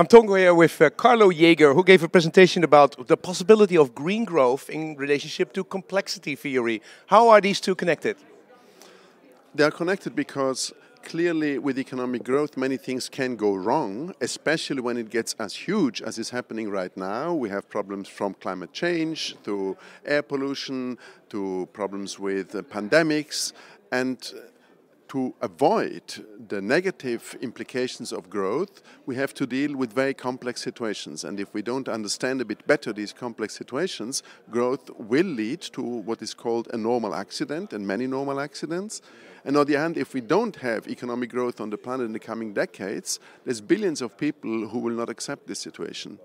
I'm talking here with uh, Carlo Jaeger, who gave a presentation about the possibility of green growth in relationship to complexity theory. How are these two connected? They are connected because clearly with economic growth many things can go wrong especially when it gets as huge as is happening right now we have problems from climate change to air pollution to problems with pandemics and to avoid the negative implications of growth, we have to deal with very complex situations. And if we don't understand a bit better these complex situations, growth will lead to what is called a normal accident and many normal accidents. And on the hand, if we don't have economic growth on the planet in the coming decades, there's billions of people who will not accept this situation.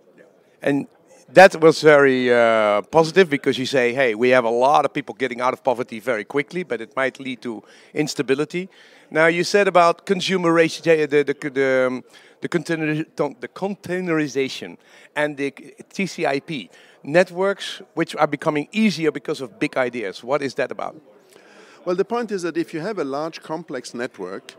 And that was very uh, positive because you say, hey, we have a lot of people getting out of poverty very quickly, but it might lead to instability. Now, you said about consumerization, the, the, the, um, the, container, the containerization and the TCIP networks, which are becoming easier because of big ideas. What is that about? Well, the point is that if you have a large complex network,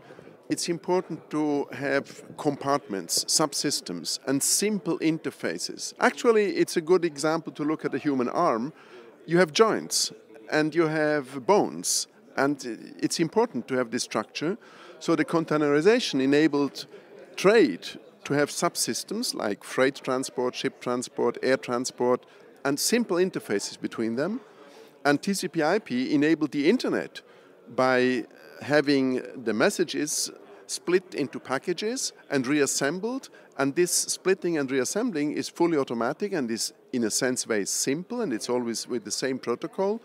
it's important to have compartments, subsystems, and simple interfaces. Actually, it's a good example to look at a human arm. You have joints and you have bones, and it's important to have this structure. So, the containerization enabled trade to have subsystems like freight transport, ship transport, air transport, and simple interfaces between them. And TCP/IP enabled the internet by having the messages split into packages and reassembled. And this splitting and reassembling is fully automatic and is, in a sense, very simple and it's always with the same protocol.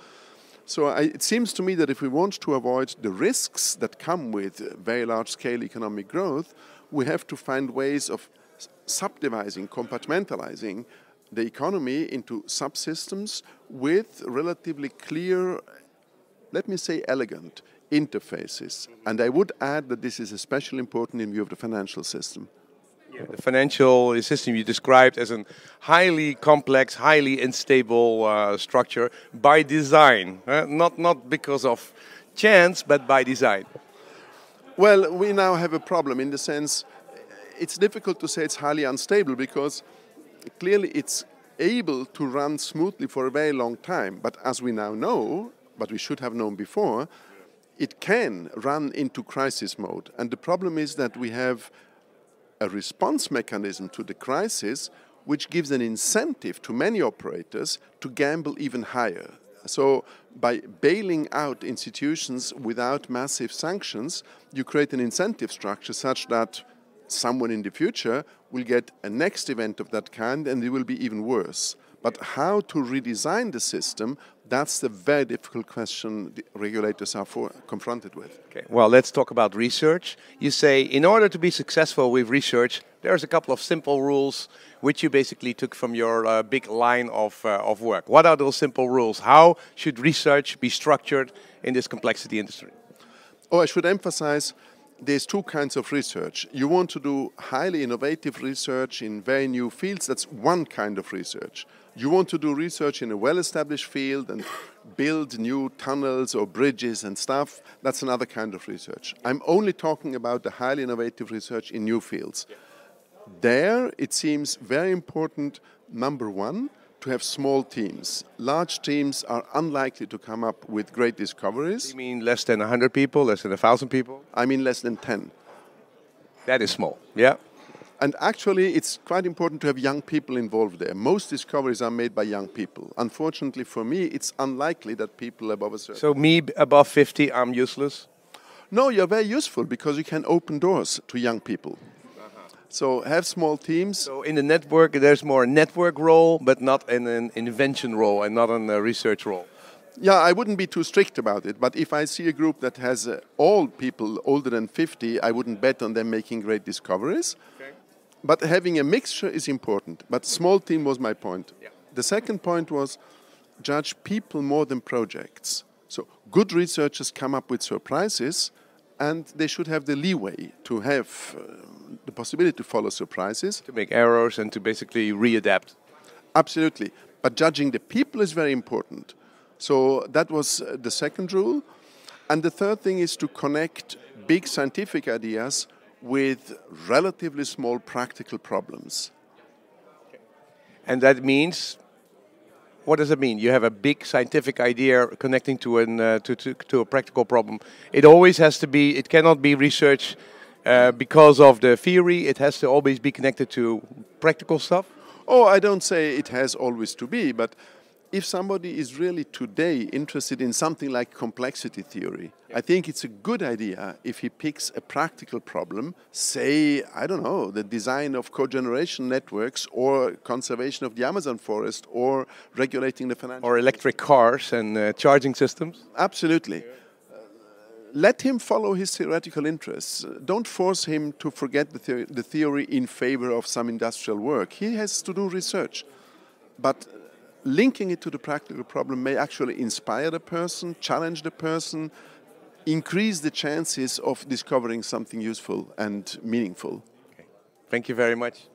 So I, it seems to me that if we want to avoid the risks that come with very large scale economic growth, we have to find ways of subdividing, compartmentalizing the economy into subsystems with relatively clear, let me say, elegant interfaces. And I would add that this is especially important in view of the financial system. Yeah, the financial system you described as a highly complex, highly unstable uh, structure by design, uh, not, not because of chance, but by design. Well, we now have a problem in the sense it's difficult to say it's highly unstable because clearly it's able to run smoothly for a very long time. But as we now know, but we should have known before, it can run into crisis mode. And the problem is that we have a response mechanism to the crisis which gives an incentive to many operators to gamble even higher. So by bailing out institutions without massive sanctions, you create an incentive structure such that someone in the future will get a next event of that kind and it will be even worse. But how to redesign the system, that's the very difficult question regulators are for, confronted with. Okay. Well, let's talk about research. You say, in order to be successful with research, there's a couple of simple rules which you basically took from your uh, big line of, uh, of work. What are those simple rules? How should research be structured in this complexity industry? Oh, I should emphasize there's two kinds of research. You want to do highly innovative research in very new fields, that's one kind of research. You want to do research in a well established field and build new tunnels or bridges and stuff, that's another kind of research. I'm only talking about the highly innovative research in new fields. There, it seems very important, number one, to have small teams. Large teams are unlikely to come up with great discoveries. You mean less than 100 people, less than 1,000 people? I mean less than 10. That is small, yeah. And actually, it's quite important to have young people involved there. Most discoveries are made by young people. Unfortunately for me, it's unlikely that people above a certain. So, me above 50, I'm useless? No, you're very useful because you can open doors to young people. So have small teams. So in the network, there's more network role, but not in an invention role and not in a research role. Yeah, I wouldn't be too strict about it. But if I see a group that has uh, all people older than 50, I wouldn't bet on them making great discoveries. Okay. But having a mixture is important. But small team was my point. Yeah. The second point was judge people more than projects. So good researchers come up with surprises, and they should have the leeway to have uh, the possibility to follow surprises. To make errors and to basically readapt. Absolutely. But judging the people is very important. So that was uh, the second rule. And the third thing is to connect big scientific ideas with relatively small practical problems. And that means what does it mean? You have a big scientific idea connecting to, an, uh, to, to, to, a practical problem. It always has to be, it cannot be research uh, because of the theory, it has to always be connected to practical stuff? Oh, I don't say it has always to be, but if somebody is really today interested in something like complexity theory, yeah. I think it's a good idea if he picks a practical problem, say, I don't know, the design of cogeneration networks or conservation of the Amazon forest or regulating the financial. Or electric cars and uh, charging systems? Absolutely. Uh, let him follow his theoretical interests. Don't force him to forget the, the, theory in favor of some industrial work. He has to do research. But linking it to the practical problem may actually inspire the person, challenge the person, increase the chances of discovering something useful and meaningful. Okay. Thank you very much.